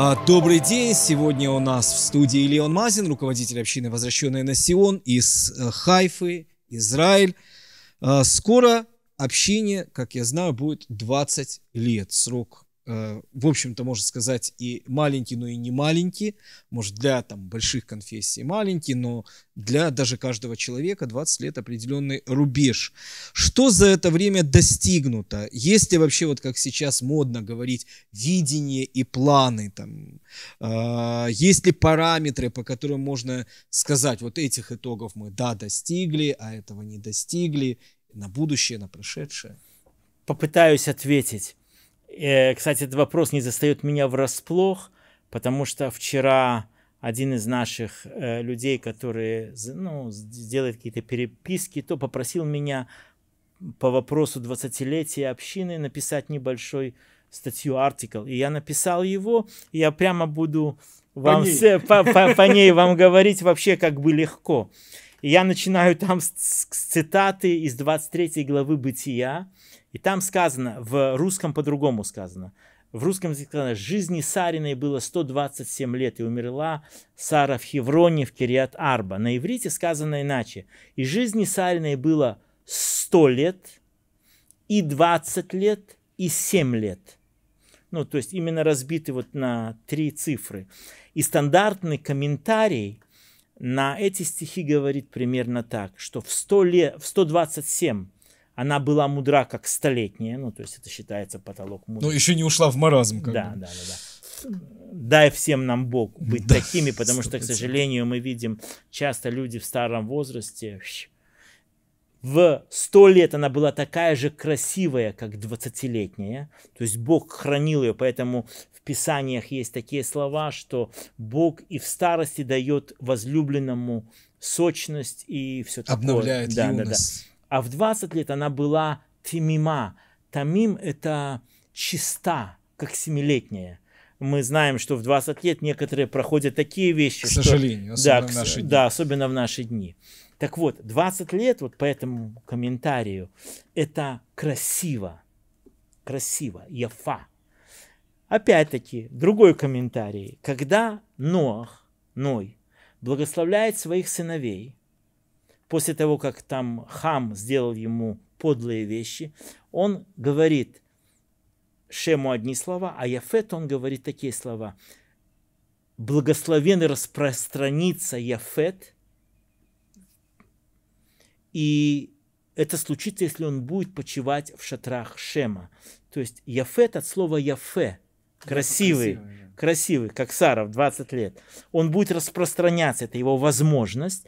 А, добрый день! Сегодня у нас в студии Леон Мазин, руководитель общины «Возвращенная на Сион» из э, Хайфы, Израиль. А, скоро общине, как я знаю, будет 20 лет. Срок Э, в общем-то, можно сказать, и маленький, но и не маленький. Может, для там, больших конфессий маленький, но для даже каждого человека 20 лет определенный рубеж. Что за это время достигнуто? Есть ли вообще, вот как сейчас модно говорить, видение и планы? Там, э, есть ли параметры, по которым можно сказать, вот этих итогов мы, да, достигли, а этого не достигли, на будущее, на прошедшее? Попытаюсь ответить. Э, кстати, этот вопрос не застает меня врасплох, потому что вчера один из наших э, людей, который ну, делает какие-то переписки, то попросил меня по вопросу 20-летия общины написать небольшой статью, артикл. И я написал его, и я прямо буду вам по ней, с, по, по, по ней вам говорить вообще как бы легко. И я начинаю там с, с цитаты из 23 главы «Бытия», и там сказано, в русском по-другому сказано. В русском языке сказано, жизни Сариной было 127 лет, и умерла Сара в Хевроне, в Кириат-Арба. На иврите сказано иначе. И жизни Сариной было 100 лет, и 20 лет, и 7 лет. Ну, то есть именно разбиты вот на три цифры. И стандартный комментарий на эти стихи говорит примерно так, что в, 100 лет, в 127 она была мудра как столетняя, ну, то есть это считается потолок мудрости. Но ну, еще не ушла в маразм. Как да, бы. да, да, да дай всем нам Бог быть да, такими, потому 100%. что, к сожалению, мы видим часто люди в старом возрасте. В сто лет она была такая же красивая, как 20-летняя. То есть Бог хранил ее, поэтому в Писаниях есть такие слова, что Бог и в старости дает возлюбленному сочность и все такое. Обновляет да, юность. Да, да. А в 20 лет она была тимима. Тамим – это чиста, как семилетняя. Мы знаем, что в 20 лет некоторые проходят такие вещи. К сожалению, что, особенно да, в наши дни. Да, особенно в наши дни. Так вот, 20 лет, вот по этому комментарию, это красиво. Красиво, яфа. Опять-таки, другой комментарий. Когда Ноах, Ной, благословляет своих сыновей, после того, как там хам сделал ему подлые вещи, он говорит Шему одни слова, а Яфет он говорит такие слова. Благословен распространится Яфет, и это случится, если он будет почивать в шатрах Шема. То есть Яфет от слова Яфе, красивый, красивый, как Сара в 20 лет. Он будет распространяться, это его возможность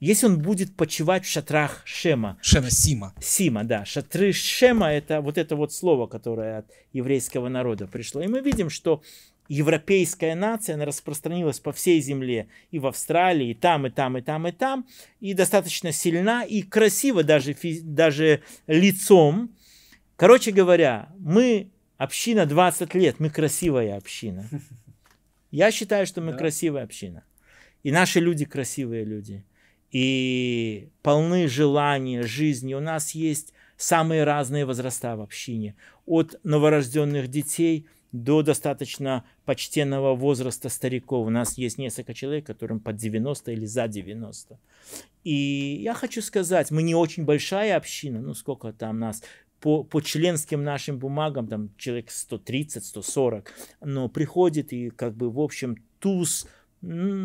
если он будет почивать в шатрах Шема. Шема, Сима. Сима, да. Шатры Шема – это вот это вот слово, которое от еврейского народа пришло. И мы видим, что европейская нация, она распространилась по всей земле, и в Австралии, и там, и там, и там, и там, и достаточно сильна, и красиво даже, даже лицом. Короче говоря, мы община 20 лет, мы красивая община. Я считаю, что мы да. красивая община. И наши люди красивые люди и полны желания жизни. У нас есть самые разные возраста в общине. От новорожденных детей до достаточно почтенного возраста стариков. У нас есть несколько человек, которым под 90 или за 90. И я хочу сказать, мы не очень большая община, ну сколько там нас, по, по членским нашим бумагам, там человек 130-140, но приходит и как бы в общем туз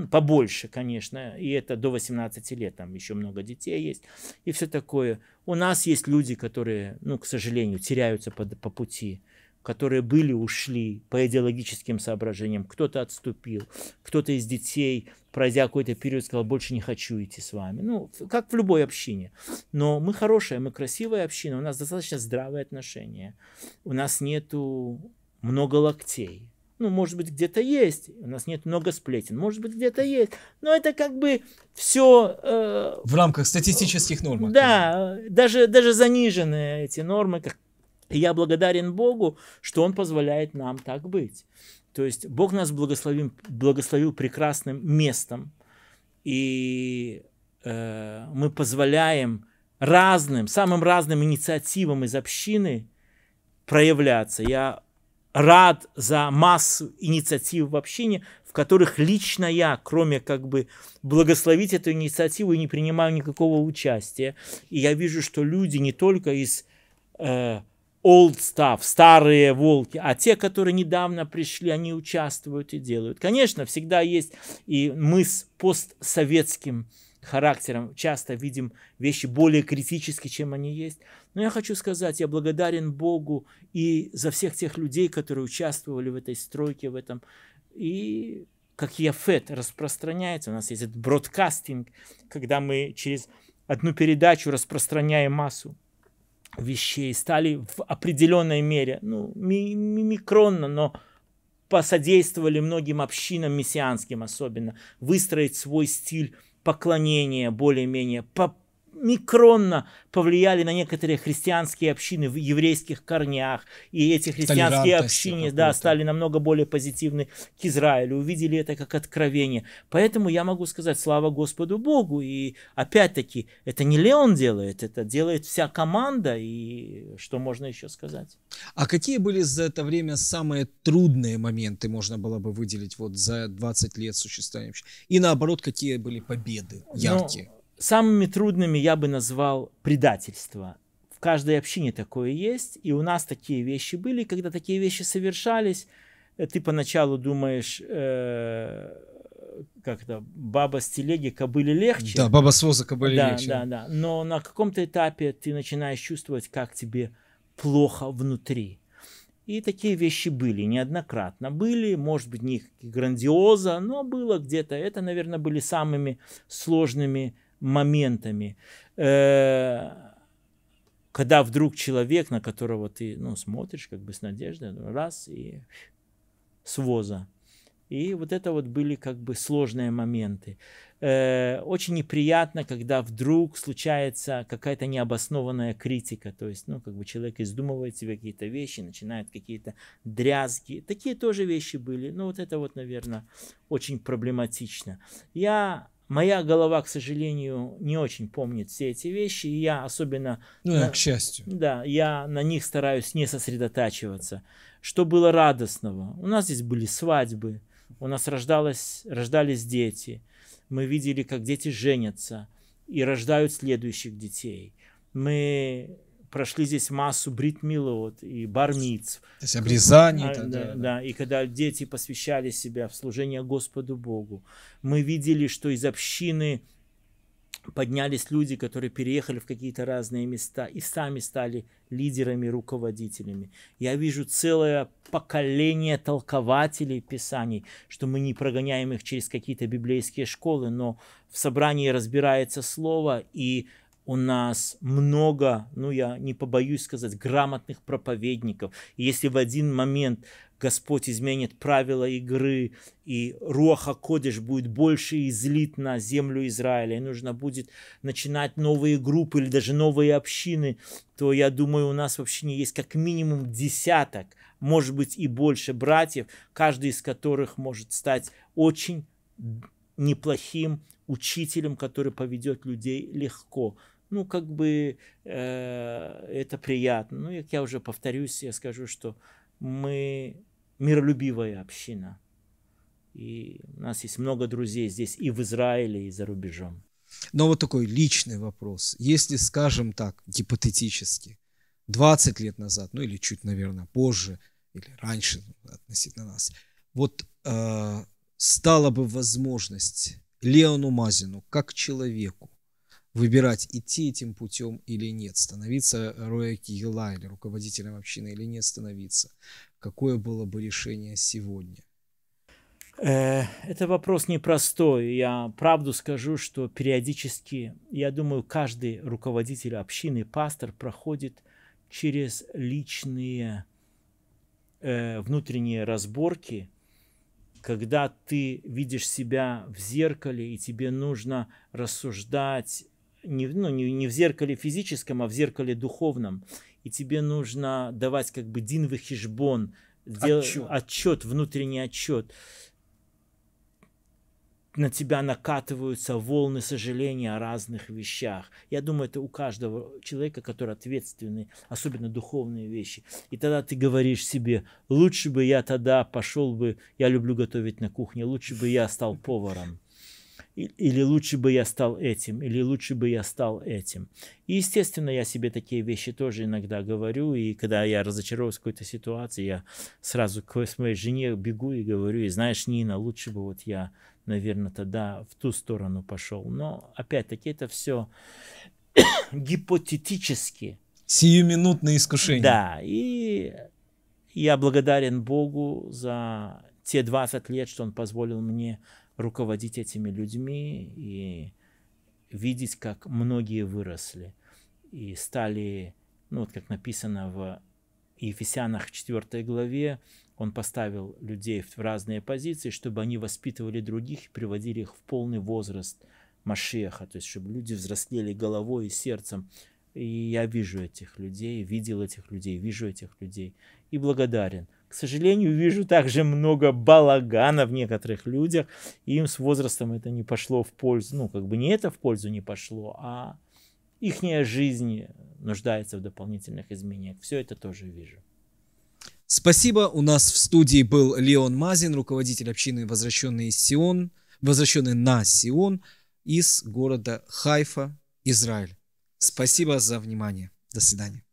побольше, конечно, и это до 18 лет, там еще много детей есть, и все такое. У нас есть люди, которые, ну, к сожалению, теряются по, по пути, которые были, ушли по идеологическим соображениям, кто-то отступил, кто-то из детей, пройдя какой-то период, сказал, больше не хочу идти с вами. Ну, как в любой общине. Но мы хорошая, мы красивая община, у нас достаточно здравые отношения, у нас нету много локтей, ну, может быть, где-то есть, у нас нет много сплетен, может быть, где-то есть, но это как бы все... Э, в рамках статистических норм. Да, даже, даже заниженные эти нормы, как, и я благодарен Богу, что Он позволяет нам так быть. То есть Бог нас благословил, благословил прекрасным местом, и э, мы позволяем разным, самым разным инициативам из общины проявляться. Я рад за массу инициатив в общине, в которых лично я, кроме как бы благословить эту инициативу, и не принимаю никакого участия. И я вижу, что люди не только из э, old stuff, старые волки, а те, которые недавно пришли, они участвуют и делают. Конечно, всегда есть и мы с постсоветским характером часто видим вещи более критически, чем они есть. Но я хочу сказать, я благодарен Богу и за всех тех людей, которые участвовали в этой стройке, в этом. И как Яфет e распространяется, у нас есть этот бродкастинг, когда мы через одну передачу распространяем массу вещей, стали в определенной мере, ну, ми- мимикронно, но посодействовали многим общинам мессианским особенно, выстроить свой стиль поклонение более-менее, по микронно повлияли на некоторые христианские общины в еврейских корнях, и эти христианские общины да, стали намного более позитивны к Израилю, увидели это как откровение. Поэтому я могу сказать, слава Господу Богу, и опять-таки, это не Леон делает, это делает вся команда, и что можно еще сказать? А какие были за это время самые трудные моменты, можно было бы выделить вот за 20 лет существования? И наоборот, какие были победы ну, яркие? Но Самыми трудными я бы назвал предательство. В каждой общине такое есть, и у нас такие вещи были, когда такие вещи совершались, э, ты поначалу думаешь, э, как это, баба с телеги кобыли легче. Да, баба с воза кобыли да, легче. Да, да, да но на каком-то этапе ты начинаешь чувствовать, как тебе плохо внутри. И такие вещи были, неоднократно были, может быть, не грандиоза, но было где-то. Это, наверное, были самыми сложными моментами, э, когда вдруг человек, на которого ты ну, смотришь как бы с надеждой, ну, раз и с воза. И вот это вот были как бы сложные моменты. Э, очень неприятно, когда вдруг случается какая-то необоснованная критика. То есть, ну, как бы человек издумывает себе какие-то вещи, начинает какие-то дрязги. Такие тоже вещи были. Ну, вот это вот, наверное, очень проблематично. Я Моя голова, к сожалению, не очень помнит все эти вещи, и я особенно... Ну, на, к счастью. Да, я на них стараюсь не сосредотачиваться. Что было радостного? У нас здесь были свадьбы, у нас рождалось, рождались дети. Мы видели, как дети женятся и рождают следующих детей. Мы прошли здесь массу бритмилов вот, и бармиц. То есть обрезание. да, да, да. да, и когда дети посвящали себя в служение Господу Богу. Мы видели, что из общины поднялись люди, которые переехали в какие-то разные места и сами стали лидерами, руководителями. Я вижу целое поколение толкователей Писаний, что мы не прогоняем их через какие-то библейские школы, но в собрании разбирается слово, и у нас много, ну я не побоюсь сказать, грамотных проповедников. И если в один момент Господь изменит правила игры, и Руаха Кодиш будет больше излит на землю Израиля, и нужно будет начинать новые группы или даже новые общины, то я думаю, у нас вообще не есть как минимум десяток, может быть и больше братьев, каждый из которых может стать очень неплохим учителем, который поведет людей легко ну, как бы э, это приятно. Ну, как я уже повторюсь, я скажу, что мы миролюбивая община. И у нас есть много друзей здесь и в Израиле, и за рубежом. Но вот такой личный вопрос. Если, скажем так, гипотетически, 20 лет назад, ну или чуть, наверное, позже, или раньше относительно нас, вот э, стала бы возможность Леону Мазину как человеку выбирать, идти этим путем или нет, становиться Роя Кигела или руководителем общины или не становиться. Какое было бы решение сегодня? Э, это вопрос непростой. Я правду скажу, что периодически, я думаю, каждый руководитель общины, пастор проходит через личные э, внутренние разборки, когда ты видишь себя в зеркале, и тебе нужно рассуждать не, ну, не, не в зеркале физическом, а в зеркале духовном. И тебе нужно давать как бы дин хижбон, дел, отчет. отчет, внутренний отчет. На тебя накатываются волны сожаления о разных вещах. Я думаю, это у каждого человека, который ответственный, особенно духовные вещи. И тогда ты говоришь себе, лучше бы я тогда пошел бы, я люблю готовить на кухне, лучше бы я стал поваром или лучше бы я стал этим, или лучше бы я стал этим. И, естественно, я себе такие вещи тоже иногда говорю, и когда я разочаровываюсь в какой-то ситуации, я сразу к моей жене бегу и говорю, и знаешь, Нина, лучше бы вот я, наверное, тогда в ту сторону пошел. Но, опять-таки, это все гипотетически. Сиюминутное искушение. Да, и я благодарен Богу за те 20 лет, что Он позволил мне руководить этими людьми и видеть, как многие выросли и стали, ну вот как написано в Ефесянах 4 главе, он поставил людей в разные позиции, чтобы они воспитывали других и приводили их в полный возраст Машеха, то есть чтобы люди взрослели головой и сердцем. И я вижу этих людей, видел этих людей, вижу этих людей и благодарен – к сожалению, вижу также много балагана в некоторых людях, и им с возрастом это не пошло в пользу, ну, как бы не это в пользу не пошло, а ихняя жизнь нуждается в дополнительных изменениях. Все это тоже вижу. Спасибо. У нас в студии был Леон Мазин, руководитель общины «Возвращенный, из Сион», «Возвращенный на Сион» из города Хайфа, Израиль. Спасибо за внимание. До свидания.